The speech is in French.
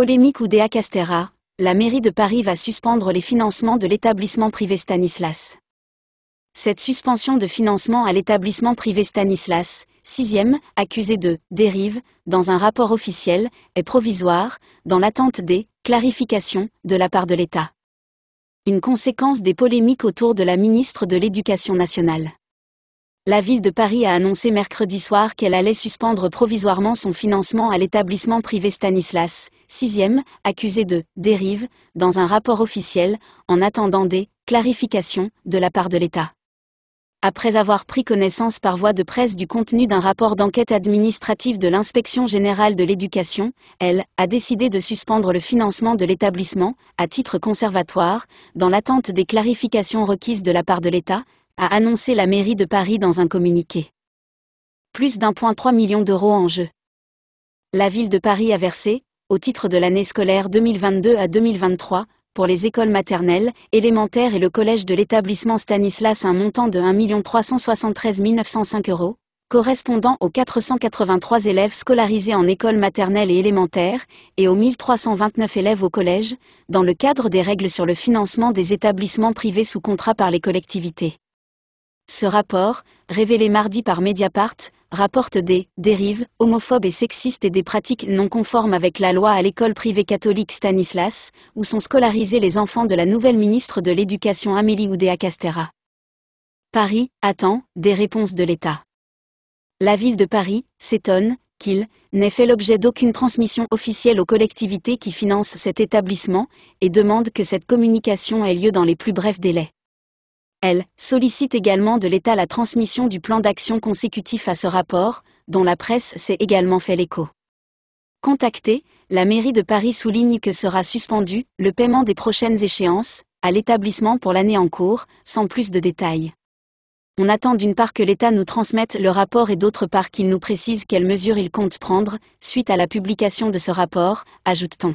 polémique ou Castera, la mairie de Paris va suspendre les financements de l'établissement privé Stanislas. Cette suspension de financement à l'établissement privé Stanislas, sixième, accusé de dérive, dans un rapport officiel, est provisoire, dans l'attente des clarifications de la part de l'État. Une conséquence des polémiques autour de la ministre de l'Éducation nationale la ville de Paris a annoncé mercredi soir qu'elle allait suspendre provisoirement son financement à l'établissement privé Stanislas, 6e, accusé de dérive, dans un rapport officiel, en attendant des clarifications de la part de l'État après avoir pris connaissance par voie de presse du contenu d'un rapport d'enquête administrative de l'inspection générale de l'éducation, elle a décidé de suspendre le financement de l'établissement, à titre conservatoire, dans l'attente des clarifications requises de la part de l'État, a annoncé la mairie de Paris dans un communiqué. Plus d'1,3 million d'euros en jeu. La ville de Paris a versé, au titre de l'année scolaire 2022 à 2023, pour les écoles maternelles, élémentaires et le collège de l'établissement Stanislas un montant de 1,373,905 euros, correspondant aux 483 élèves scolarisés en école maternelle et élémentaire, et aux 1329 élèves au collège, dans le cadre des règles sur le financement des établissements privés sous contrat par les collectivités. Ce rapport, révélé mardi par Mediapart, rapporte des dérives homophobes et sexistes et des pratiques non conformes avec la loi à l'école privée catholique Stanislas, où sont scolarisés les enfants de la nouvelle ministre de l'Éducation Amélie Oudéa-Castera. Paris attend des réponses de l'État. La ville de Paris s'étonne qu'il n'ait fait l'objet d'aucune transmission officielle aux collectivités qui financent cet établissement et demande que cette communication ait lieu dans les plus brefs délais. Elle sollicite également de l'État la transmission du plan d'action consécutif à ce rapport, dont la presse s'est également fait l'écho. Contactée, la mairie de Paris souligne que sera suspendu le paiement des prochaines échéances à l'établissement pour l'année en cours, sans plus de détails. On attend d'une part que l'État nous transmette le rapport et d'autre part qu'il nous précise quelles mesures il compte prendre, suite à la publication de ce rapport, ajoute-t-on.